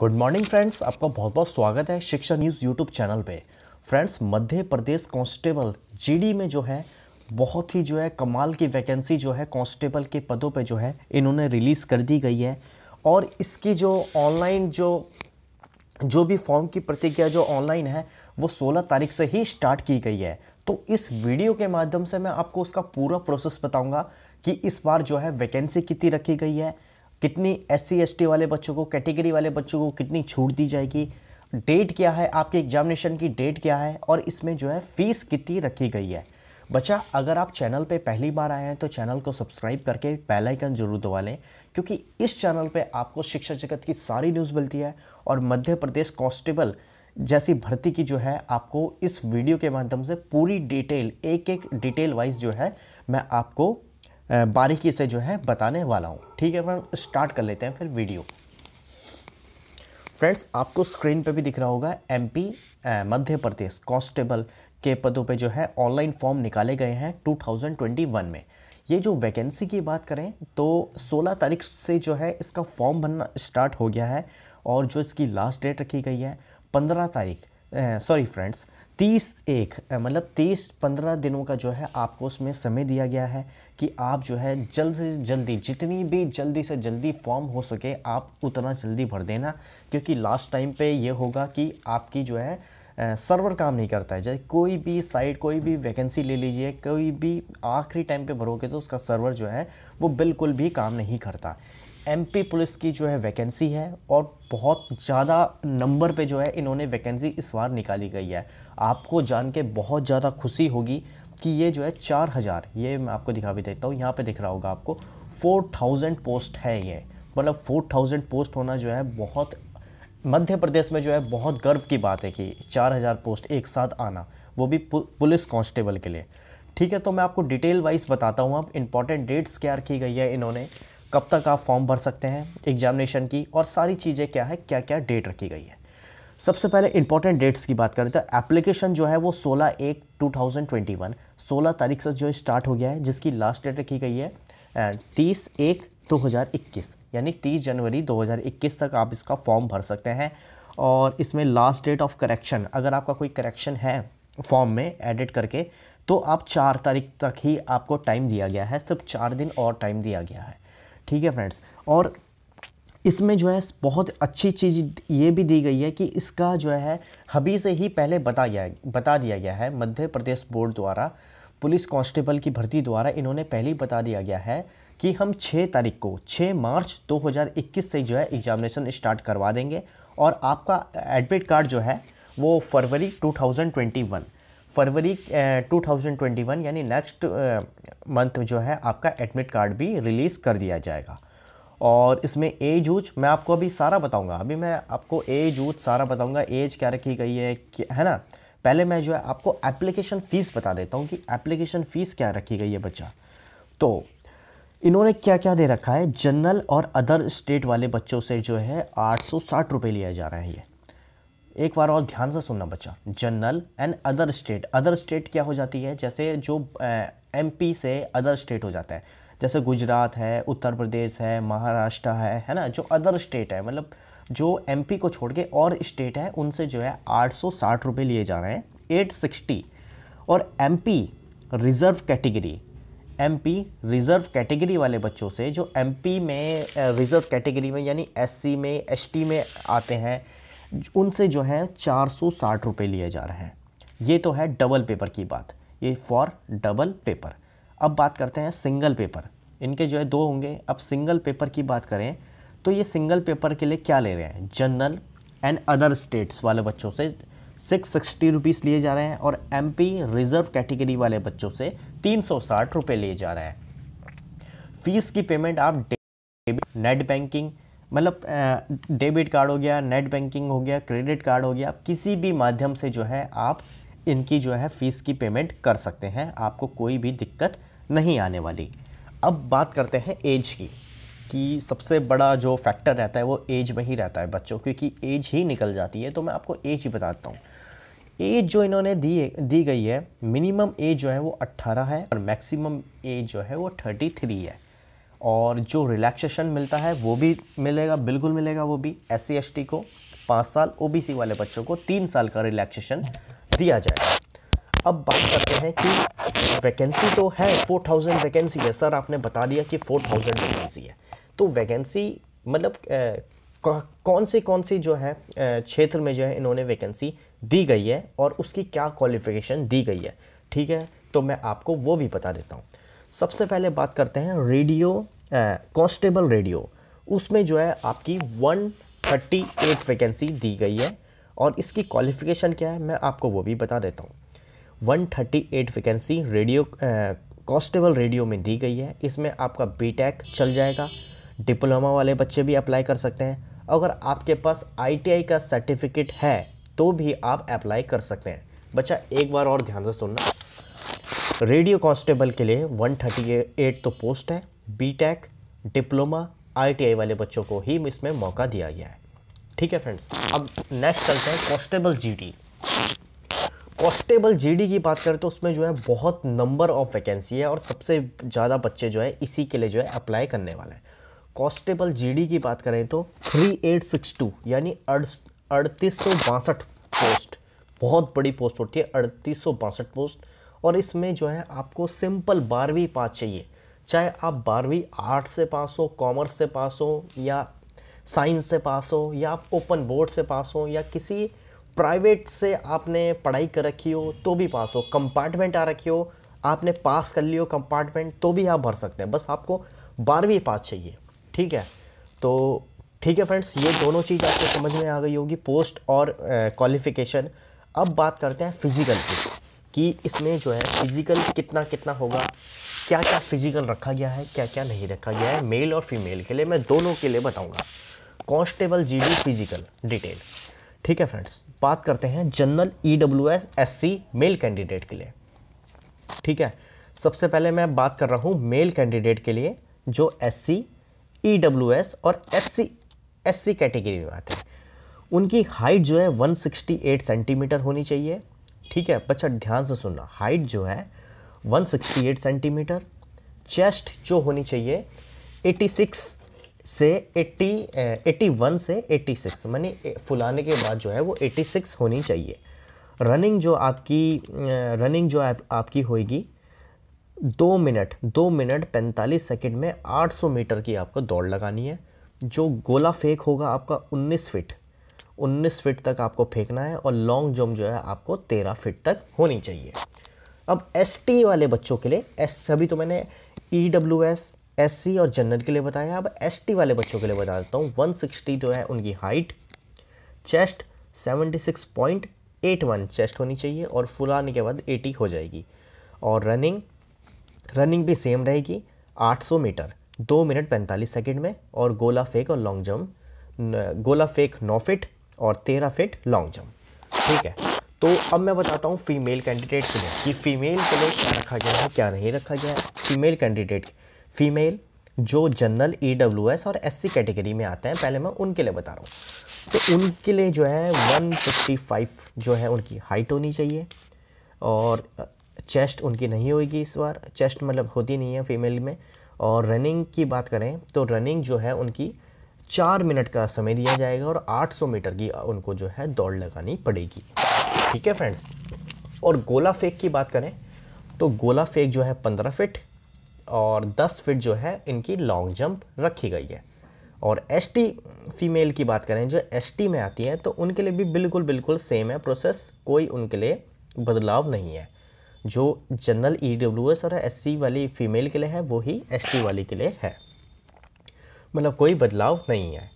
good morning friends आपका बहुत बहुत स्वागत है शिक्षा न्यूज़ यूट्यूब चैनल पे friends Madhya Pradesh constable GD में जो है बहुत ही जो है कमाल की वैकेंसी जो है कांस्टेबल के पदों पे जो है इन्होंने रिलीज़ कर दी गई है और इसकी जो ऑनलाइन जो जो भी फॉर्म की प्रतिक्रिया जो ऑनलाइन है वो सोलह तारीख से ही स्टार्ट की गई है तो इस वीडियो के माध्यम से मैं आपको उसका पूरा प्रोसेस बताऊँगा कि इस बार जो है वैकेंसी कितनी रखी गई है कितनी एस सी वाले बच्चों को कैटेगरी वाले बच्चों को कितनी छूट दी जाएगी डेट क्या है आपके एग्जामिनेशन की डेट क्या है और इसमें जो है फ़ीस कितनी रखी गई है बच्चा अगर आप चैनल पे पहली बार आए हैं तो चैनल को सब्सक्राइब करके बेल आइकन जरूर दबा लें क्योंकि इस चैनल पे आपको शिक्षा जगत की सारी न्यूज़ मिलती है और मध्य प्रदेश कांस्टेबल जैसी भर्ती की जो है आपको इस वीडियो के माध्यम से पूरी डिटेल एक एक डिटेल वाइज जो है मैं आपको बारीकी से जो है बताने वाला हूँ ठीक है फ्रेंड स्टार्ट कर लेते हैं फिर वीडियो फ्रेंड्स आपको स्क्रीन पे भी दिख रहा होगा एमपी मध्य प्रदेश कांस्टेबल के पदों पे जो है ऑनलाइन फॉर्म निकाले गए हैं 2021 में ये जो वैकेंसी की बात करें तो 16 तारीख से जो है इसका फॉर्म भरना स्टार्ट हो गया है और जो इसकी लास्ट डेट रखी गई है पंद्रह तारीख सॉरी फ्रेंड्स तीस एक मतलब तीस पंद्रह दिनों का जो है आपको उसमें समय दिया गया है कि आप जो है जल्द से जल्दी जितनी भी जल्दी से जल्दी फॉर्म हो सके आप उतना जल्दी भर देना क्योंकि लास्ट टाइम पे ये होगा कि आपकी जो है सर्वर काम नहीं करता है जैसे कोई भी साइट कोई भी वैकेंसी ले लीजिए कोई भी आखिरी टाइम पे भरोगे तो उसका सर्वर जो है वो बिल्कुल भी काम नहीं करता एमपी पुलिस की जो है वैकेंसी है और बहुत ज़्यादा नंबर पे जो है इन्होंने वैकेंसी इस बार निकाली गई है आपको जान के बहुत ज़्यादा खुशी होगी कि ये जो है चार हज़ार ये मैं आपको दिखा भी देता हूँ यहाँ पे दिख रहा होगा आपको फोर थाउजेंड पोस्ट है ये मतलब फोर थाउजेंड पोस्ट होना जो है बहुत मध्य प्रदेश में जो है बहुत गर्व की बात है कि चार हज़ार पोस्ट एक साथ आना वो भी पुलिस कॉन्स्टेबल के लिए ठीक है तो मैं आपको डिटेल वाइज बताता हूँ अब इम्पॉर्टेंट डेट्स क्या रखी गई है इन्होंने कब तक आप फॉर्म भर सकते हैं एग्जामिनेशन की और सारी चीज़ें क्या है क्या क्या डेट रखी गई है सबसे पहले इंपॉर्टेंट डेट्स की बात करें तो एप्लीकेशन जो है वो 16 एक 2021 16 तारीख से जो स्टार्ट हो गया है जिसकी लास्ट डेट रखी गई है तीस एक 2021 यानी 30 जनवरी 2021 तक आप इसका फॉर्म भर सकते हैं और इसमें लास्ट डेट ऑफ करेक्शन अगर आपका कोई करेक्शन है फॉर्म में एडिट करके तो आप चार तारीख तक ही आपको टाइम दिया गया है सिर्फ चार दिन और टाइम दिया गया है ठीक है फ्रेंड्स और इसमें जो है बहुत अच्छी चीज़ ये भी दी गई है कि इसका जो है हबी से ही पहले बता गया बता दिया गया है मध्य प्रदेश बोर्ड द्वारा पुलिस कांस्टेबल की भर्ती द्वारा इन्होंने पहले ही बता दिया गया है कि हम 6 तारीख को 6 मार्च 2021 से जो है एग्जामिनेशन स्टार्ट करवा देंगे और आपका एडमिट कार्ड जो है वो फरवरी 2021 फरवरी 2021 यानी नेक्स्ट मंथ जो है आपका एडमिट कार्ड भी रिलीज़ कर दिया जाएगा और इसमें एज ऊज मैं आपको अभी सारा बताऊंगा अभी मैं आपको एज ऊज सारा बताऊंगा एज क्या रखी गई है है ना पहले मैं जो है आपको एप्लीकेशन फ़ीस बता देता हूँ कि एप्लीकेशन फ़ीस क्या रखी गई है बच्चा तो इन्होंने क्या क्या दे रखा है जनरल और अदर स्टेट वाले बच्चों से जो है आठ सौ साठ लिया जा रहा है ये एक बार और ध्यान से सुनना बच्चा general and other state other state क्या हो जाती है जैसे जो एम से अदर स्टेट हो जाता है जैसे गुजरात है उत्तर प्रदेश है महाराष्ट्र है है ना जो अदर स्टेट है मतलब जो एम को छोड़ के और स्टेट है उनसे जो है आठ सौ साठ रुपये लिए जा रहे हैं एट सिक्सटी और M reserve category M reserve category वाले बच्चों से जो एम में रिज़र्व कैटेगरी में यानी एस में एस में आते हैं उनसे जो है चार सौ साठ रुपये लिए जा रहे हैं ये तो है डबल पेपर की बात ये फॉर डबल पेपर अब बात करते हैं सिंगल पेपर इनके जो है दो होंगे अब सिंगल पेपर की बात करें तो ये सिंगल पेपर के लिए क्या ले रहे हैं जनरल एंड अदर स्टेट्स वाले बच्चों से सिक्स सिक्सटी रुपीज़ लिए जा रहे हैं और एमपी रिजर्व कैटेगरी वाले बच्चों से तीन सौ साठ रुपये लिए जा रहे हैं फीस की पेमेंट आप नेट बैंकिंग मतलब डेबिट कार्ड हो गया नेट बैंकिंग हो गया क्रेडिट कार्ड हो गया किसी भी माध्यम से जो है आप इनकी जो है फ़ीस की पेमेंट कर सकते हैं आपको कोई भी दिक्कत नहीं आने वाली अब बात करते हैं एज की कि सबसे बड़ा जो फैक्टर रहता है वो एज में ही रहता है बच्चों क्योंकि एज ही निकल जाती है तो मैं आपको एज ही बताता हूँ एज जो इन्होंने दी दी गई है मिनिमम एज जो है वो 18 है और मैक्सिमम एज जो है वो 33 है और जो रिलैक्सेशन मिलता है वो भी मिलेगा बिल्कुल मिलेगा वो भी एस सी को पाँच साल ओ वाले बच्चों को तीन साल का रिलैक्सेशन दिया जाए अब बात करते हैं कि वैकेंसी तो है फोर थाउजेंड वैकेंसी है सर आपने बता दिया कि फोर थाउजेंड वैकेंसी है तो वैकेंसी मतलब कौन से कौन सी जो है क्षेत्र में जो है इन्होंने वैकेंसी दी गई है और उसकी क्या क्वालिफिकेशन दी गई है ठीक है तो मैं आपको वो भी बता देता हूँ सबसे पहले बात करते हैं रेडियो कॉन्स्टेबल रेडियो उसमें जो है आपकी 138 वैकेंसी दी गई है और इसकी क्वालिफिकेशन क्या है मैं आपको वो भी बता देता हूँ 138 वैकेंसी रेडियो कॉन्स्टेबल रेडियो में दी गई है इसमें आपका बीटेक चल जाएगा डिप्लोमा वाले बच्चे भी अप्लाई कर सकते हैं अगर आपके पास आईटीआई का सर्टिफिकेट है तो भी आप अप्लाई कर सकते हैं बच्चा एक बार और ध्यान से सुनना रेडियो कांस्टेबल के लिए 138 तो पोस्ट है बीटेक डिप्लोमा आईटीआई वाले बच्चों को ही इसमें मौका दिया गया है ठीक है फ्रेंड्स अब नेक्स्ट चलते हैं कॉन्स्टेबल जीडी कॉन्स्टेबल जीडी की बात करें तो उसमें जो है बहुत नंबर ऑफ वैकेंसी है और सबसे ज़्यादा बच्चे जो है इसी के लिए जो है अप्लाई करने वाले हैं कॉन्स्टेबल जीडी की बात करें तो थ्री एट सिक्स टू यानी अड़तीस सौ बासठ पोस्ट बहुत बड़ी पोस्ट होती है अड़तीस सौ बासठ पोस्ट और इसमें जो है आपको सिंपल बारहवीं पास चाहिए चाहे आप बारहवीं आर्ट से पास हो कॉमर्स से पास हो या साइंस से पास हो या आप ओपन बोर्ड से पास हो या किसी प्राइवेट से आपने पढ़ाई कर रखी हो तो भी पास हो कंपार्टमेंट आ रखी हो आपने पास कर ली हो कंपार्टमेंट तो भी आप भर सकते हैं बस आपको बारहवीं पास चाहिए ठीक है तो ठीक है फ्रेंड्स ये दोनों चीज़ आपको समझ में आ गई होगी पोस्ट और क्वालिफिकेशन अब बात करते हैं फिजिकल की कि इसमें जो है फिजिकल कितना कितना होगा क्या क्या फिजिकल रखा गया है क्या क्या नहीं रखा गया है मेल और फीमेल के लिए मैं दोनों के लिए बताऊंगा constable G D physical detail ठीक है फ्रेंड्स बात करते हैं general E W S S C male candidate के लिए ठीक है सबसे पहले मैं बात कर रहा हूँ मेल कैंडिडेट के लिए जो S C E W S और S C S C category में आते हैं उनकी हाइट जो है 168 सेंटीमीटर होनी चाहिए ठीक है बच्चा ध्यान से सुनना हाइट जो है 168 सेंटीमीटर चेस्ट जो होनी चाहिए 86 से 80 81 eh, से 86 मानी फुलाने के बाद जो है वो 86 होनी चाहिए रनिंग जो आपकी रनिंग eh, जो आप, आपकी होगी दो मिनट दो मिनट पैंतालीस सेकंड में 800 मीटर की आपको दौड़ लगानी है जो गोला फेंक होगा आपका 19 फिट 19 फिट तक आपको फेंकना है और लॉन्ग जंप जो है आपको 13 फिट तक होनी चाहिए अब एस वाले बच्चों के लिए एस सभी तो मैंने E W S S C और जनरल के लिए बताया अब एस टी वाले बच्चों के लिए बता देता हूँ वन सिक्सटी जो है उनकी height chest seventy six point eight one chest होनी चाहिए और फुल आने के बाद एटी हो जाएगी और रनिंग रनिंग भी सेम रहेगी आठ सौ मीटर दो मिनट पैंतालीस सेकेंड में और गोला फेक और लॉन्ग जम्प गोला फेक नौ फिट और तेरह फिट लॉन्ग जम्प ठीक है तो अब मैं बताता हूँ फीमेल कैंडिडेट के लिए कि फ़ीमेल के लिए क्या रखा गया है क्या नहीं रखा गया है फीमेल कैंडिडेट फीमेल जो जनरल ई डब्ल्यू एस और एस सी कैटेगरी में आते हैं पहले मैं उनके लिए बता रहा हूँ तो उनके लिए जो है वन फिफ्टी फाइव जो है उनकी हाइट होनी चाहिए और चेस्ट उनकी नहीं होगी इस बार चेस्ट मतलब होती नहीं है फीमेल में और रनिंग की बात करें तो रनिंग जो है उनकी चार मिनट का समय दिया जाएगा और 800 मीटर की उनको जो है दौड़ लगानी पड़ेगी ठीक है फ्रेंड्स और गोला फेंक की बात करें तो गोला फेंक जो है पंद्रह फिट और दस फिट जो है इनकी लॉन्ग जंप रखी गई है और एस फीमेल की बात करें जो एस में आती हैं तो उनके लिए भी बिल्कुल बिल्कुल सेम है प्रोसेस कोई उनके लिए बदलाव नहीं है जो जनरल ई डब्ल्यू एस और एस वाली फ़ीमेल के लिए है वो ही एस वाली के लिए है मतलब कोई बदलाव नहीं है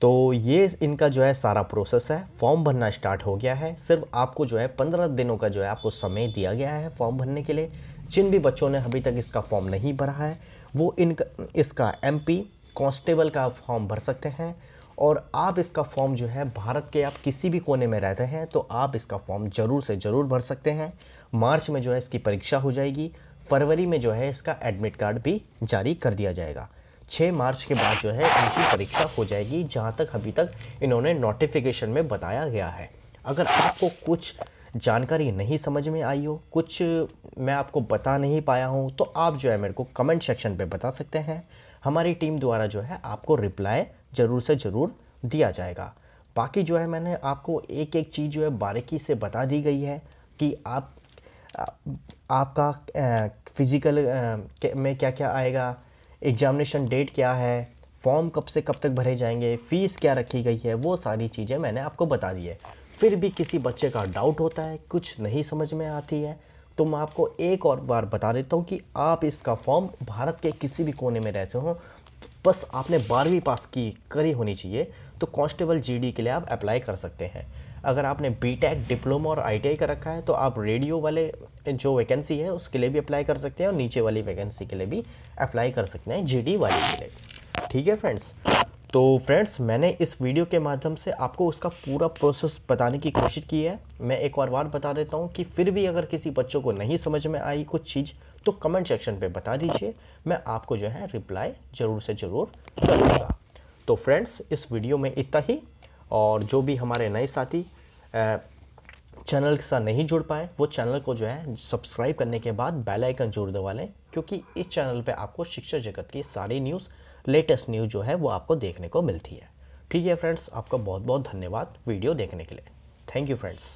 तो ये इनका जो है सारा प्रोसेस है फॉर्म भरना स्टार्ट हो गया है सिर्फ आपको जो है पंद्रह दिनों का जो है आपको समय दिया गया है फॉर्म भरने के लिए जिन भी बच्चों ने अभी तक इसका फॉर्म नहीं भरा है वो इनका इसका पी कांस्टेबल का फॉर्म भर सकते हैं और आप इसका फॉर्म जो है भारत के आप किसी भी कोने में रहते हैं तो आप इसका फॉर्म ज़रूर से ज़रूर भर सकते हैं मार्च में जो है इसकी परीक्षा हो जाएगी फरवरी में जो है इसका एडमिट कार्ड भी जारी कर दिया जाएगा छः मार्च के बाद जो है इनकी परीक्षा हो जाएगी जहाँ तक अभी तक इन्होंने नोटिफिकेशन में बताया गया है अगर आपको कुछ जानकारी नहीं समझ में आई हो कुछ मैं आपको बता नहीं पाया हूँ तो आप जो है मेरे को कमेंट सेक्शन पे बता सकते हैं हमारी टीम द्वारा जो है आपको रिप्लाई ज़रूर से ज़रूर दिया जाएगा बाकी जो है मैंने आपको एक एक चीज़ जो है बारीकी से बता दी गई है कि आप आपका फिज़िकल में क्या क्या आएगा एग्जामिनेशन डेट क्या है फॉर्म कब से कब तक भरे जाएंगे फ़ीस क्या रखी गई है वो सारी चीज़ें मैंने आपको बता दी है फिर भी किसी बच्चे का डाउट होता है कुछ नहीं समझ में आती है तो मैं आपको एक और बार बता देता हूँ कि आप इसका फॉर्म भारत के किसी भी कोने में रहते हो बस आपने बारहवीं पास की करी होनी चाहिए तो कॉन्स्टेबल जीडी के लिए आप अप्लाई कर सकते हैं अगर आपने बी टेक डिप्लोमा और आई का रखा है तो आप रेडियो वाले जो वैकेंसी है उसके लिए भी अप्लाई कर सकते हैं और नीचे वाली वैकेंसी के लिए भी अप्लाई कर सकते हैं जी वाले के लिए ठीक है फ्रेंड्स तो फ्रेंड्स मैंने इस वीडियो के माध्यम से आपको उसका पूरा प्रोसेस बताने की कोशिश की है मैं एक और बार बता देता हूँ कि फिर भी अगर किसी बच्चों को नहीं समझ में आई कुछ चीज़ तो कमेंट सेक्शन पे बता दीजिए मैं आपको जो है रिप्लाई ज़रूर से ज़रूर करूँगा तो फ्रेंड्स इस वीडियो में इतना ही और जो भी हमारे नए साथी चैनल के साथ नहीं जुड़ पाए वो चैनल को जो है सब्सक्राइब करने के बाद बेल आइकन जोड़ दबा लें क्योंकि इस चैनल पे आपको शिक्षा जगत की सारी न्यूज़ लेटेस्ट न्यूज़ जो है वो आपको देखने को मिलती है ठीक है फ्रेंड्स आपका बहुत बहुत धन्यवाद वीडियो देखने के लिए थैंक यू फ्रेंड्स